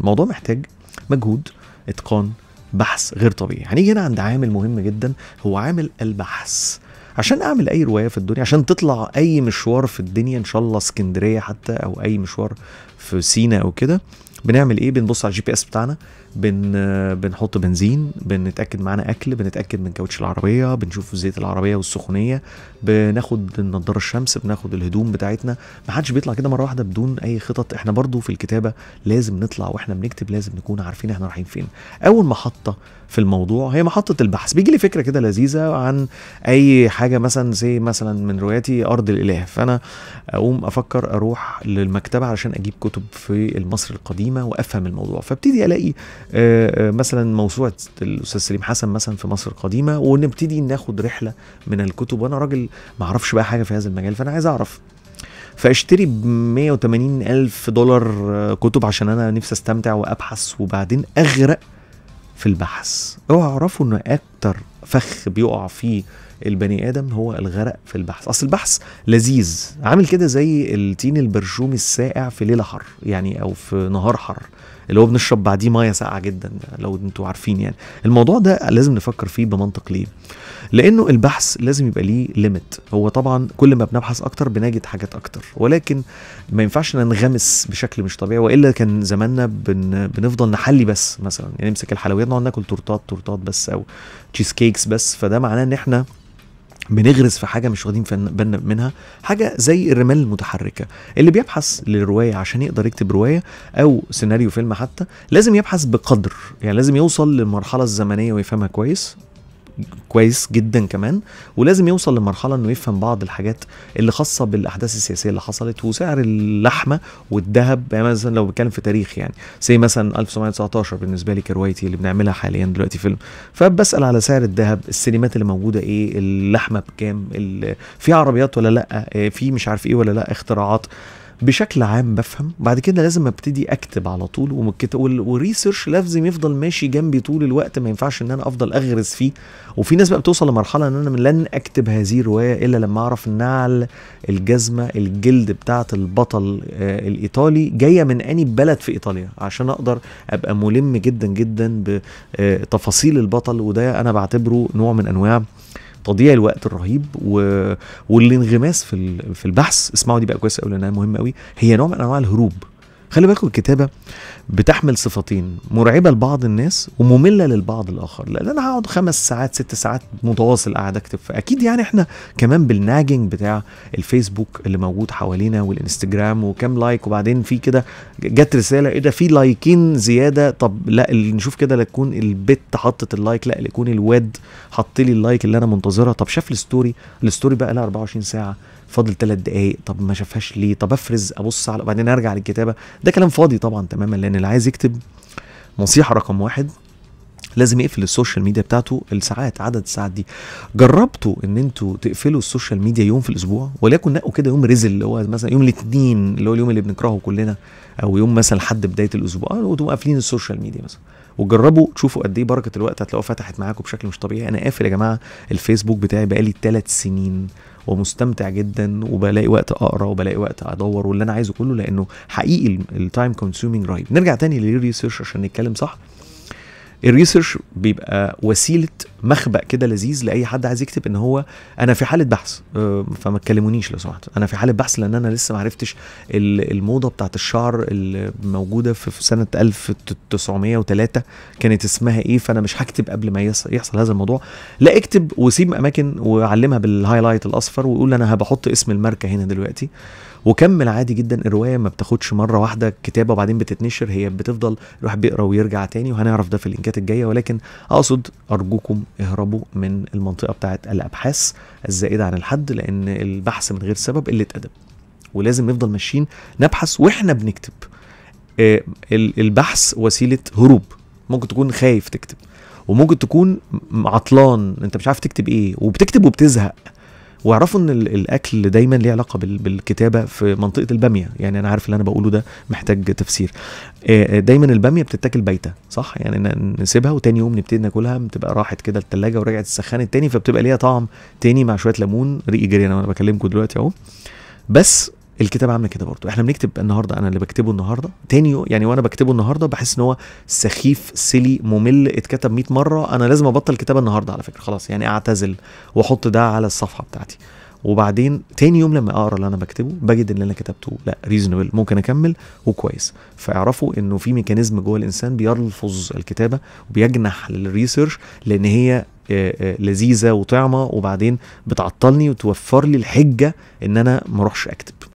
الموضوع محتاج مجهود اتقان بحث غير طبيعي هنيجي هنا عند عامل مهم جدا هو عامل البحث عشان اعمل اي روايه في الدنيا عشان تطلع اي مشوار في الدنيا ان شاء الله اسكندريه حتى او اي مشوار في سينا او كده بنعمل ايه بنبص على الجي بي اس بتاعنا بن بنحط بنزين بنتاكد معانا اكل بنتاكد من كاوتش العربيه بنشوف زيت العربيه والسخونيه بناخد النضاره الشمس بناخد الهدوم بتاعتنا ما حدش بيطلع كده مره واحده بدون اي خطط احنا برضو في الكتابه لازم نطلع واحنا بنكتب لازم نكون عارفين احنا رايحين فين اول محطه في الموضوع هي محطه البحث بيجي لي فكره كده لذيذه عن اي حاجه مثلا زي مثلا من رواياتي ارض الاله فانا اقوم افكر اروح للمكتبه علشان اجيب كتب في المصري القديم القيمه وافهم الموضوع فابتدي الاقي آه، آه، مثلا موسوعه الاستاذ سليم حسن مثلا في مصر القديمه ونبتدي ناخد رحله من الكتب وانا راجل ما اعرفش بقى حاجه في هذا المجال فانا عايز اعرف فاشتري ب 180 الف دولار آه، كتب عشان انا نفسي استمتع وابحث وبعدين اغرق في البحث اوعى اعرفوا ان اكتر فخ بيقع فيه البني ادم هو الغرق في البحث اصل البحث لذيذ عامل كده زي التين البرشومي الساقع في ليله حر يعني او في نهار حر اللي هو بنشرب بعديه ميه ساقعه جدا لو انتوا عارفين يعني الموضوع ده لازم نفكر فيه بمنطق ليه لانه البحث لازم يبقى ليه ليميت هو طبعا كل ما بنبحث اكتر بنجد حاجات اكتر ولكن ما ينفعش ننغمس بشكل مش طبيعي والا كان زماننا بن... بنفضل نحلي بس مثلا يعني نمسك الحلويات نقعد ناكل تورتات تورتات بس او تشيز كيك تيكس بس فده معناه ان احنا بنغرز في حاجه مش واخدين بالنا منها حاجه زي الرمال المتحركه اللي بيبحث للروايه عشان يقدر يكتب روايه او سيناريو فيلم حتى لازم يبحث بقدر يعني لازم يوصل للمرحله الزمنيه ويفهمها كويس كويس جدا كمان ولازم يوصل لمرحله انه يفهم بعض الحاجات اللي خاصه بالاحداث السياسيه اللي حصلت وسعر اللحمه والذهب يعني مثلا لو بنتكلم في تاريخ يعني زي مثلا 1919 بالنسبه لي كروايتي اللي بنعملها حاليا دلوقتي فيلم فبسال على سعر الذهب السينمات اللي موجوده ايه اللحمه بكام في عربيات ولا لا آه، في مش عارف ايه ولا لا اختراعات بشكل عام بفهم بعد كده لازم ابتدي اكتب على طول والريسيرش لازم يفضل ماشي جنبي طول الوقت ما ينفعش ان انا افضل اغرز فيه وفي ناس بقى بتوصل لمرحله ان انا لن اكتب هذه الروايه الا لما اعرف النعل الجزمه الجلد بتاعه البطل آه الايطالي جايه من اني بلد في ايطاليا عشان اقدر ابقى ملم جدا جدا بتفاصيل آه، البطل وده انا بعتبره نوع من انواع تضييع الوقت الرهيب و... والانغماس في في البحث اسمعوا دي بقى كويسه قوي لانها مهمه قوي هي نوع من انواع الهروب خلي بالكم الكتابه بتحمل صفتين مرعبه لبعض الناس وممله للبعض الاخر لان انا هقعد خمس ساعات ست ساعات متواصل قاعد اكتب فاكيد يعني احنا كمان بالناجنج بتاع الفيسبوك اللي موجود حوالينا والانستجرام وكام لايك وبعدين في كده جت رساله ايه ده في لايكين زياده طب لا نشوف كده لا تكون البت حطت اللايك لا يكون الواد حط لي اللايك اللي انا منتظرها طب شاف الستوري الستوري بقى لها 24 ساعه فاضل ثلاث دقايق طب ما شافهاش ليه طب افرز ابص على وبعدين ارجع للكتابه ده كلام فاضي طبعا تماما لان اللي عايز يكتب نصيحه رقم واحد لازم يقفل السوشيال ميديا بتاعته الساعات عدد الساعات دي جربتوا ان انتوا تقفلوا السوشيال ميديا يوم في الاسبوع وليكن نقوا كده يوم رزل اللي هو مثلا يوم الاثنين اللي هو اليوم اللي بنكرهه كلنا او يوم مثلا حد بدايه الاسبوع آه، وتبقوا قافلين السوشيال ميديا مثلا وجربوا تشوفوا قد ايه بركه الوقت هتلاقوها فتحت معاكم بشكل مش طبيعي انا قافل يا جماعه الفيسبوك بتاعي بقالي ثلاث سنين ومستمتع جدا وبلاقي وقت اقرا وبلاقي وقت ادور واللي انا عايزه كله لانه حقيقي التايم كونسيومينج رهيب نرجع تاني للريسيرش عشان نتكلم صح الريسيرش بيبقى وسيله مخبأ كده لذيذ لاي حد عايز يكتب ان هو انا في حاله بحث آه، فما تكلمونيش لو سمحت انا في حاله بحث لان انا لسه ما عرفتش الموضه بتاعت الشعر الموجوده في سنه 1903 كانت اسمها ايه فانا مش هكتب قبل ما يحصل هذا الموضوع لا اكتب وسيب اماكن وعلمها بالهايلايت الاصفر وقول انا بحط اسم الماركه هنا دلوقتي وكمل عادي جدا الروايه ما بتاخدش مره واحده كتابه وبعدين بتتنشر هي بتفضل الواحد بيقرا ويرجع تاني وهنعرف ده في اللينكات الجايه ولكن اقصد ارجوكم اهربوا من المنطقه بتاعت الابحاث الزائده عن الحد لان البحث من غير سبب قله ادب ولازم نفضل ماشيين نبحث واحنا بنكتب آه، البحث وسيله هروب ممكن تكون خايف تكتب وممكن تكون عطلان انت مش عارف تكتب ايه وبتكتب وبتزهق واعرفوا ان الاكل دايما ليه علاقه بالكتابه في منطقه الباميه يعني انا عارف اللي انا بقوله ده محتاج تفسير دايما الباميه بتتاكل بايته صح يعني نسيبها وتاني يوم نبتدي ناكلها بتبقى راحت كده التلاجة ورجعت اتسخنت تاني فبتبقى ليها طعم تاني مع شويه ليمون ريقي جري انا بكلمكم دلوقتي اهو بس الكتاب عامل كده برضه احنا بنكتب النهارده انا اللي بكتبه النهارده تاني يوم يعني وانا بكتبه النهارده بحس ان هو سخيف سلي ممل اتكتب 100 مره انا لازم ابطل الكتاب النهارده على فكره خلاص يعني اعتزل واحط ده على الصفحه بتاعتي وبعدين تاني يوم لما اقرا اللي انا بكتبه بجد اللي انا كتبته لا ريزونبل ممكن اكمل وكويس فاعرفوا انه في ميكانيزم جوه الانسان بيرفض الكتابه وبيجنح للريسيرش لان هي لذيذه وطعمه وبعدين بتعطلني وتوفر لي الحجه ان انا ما اروحش اكتب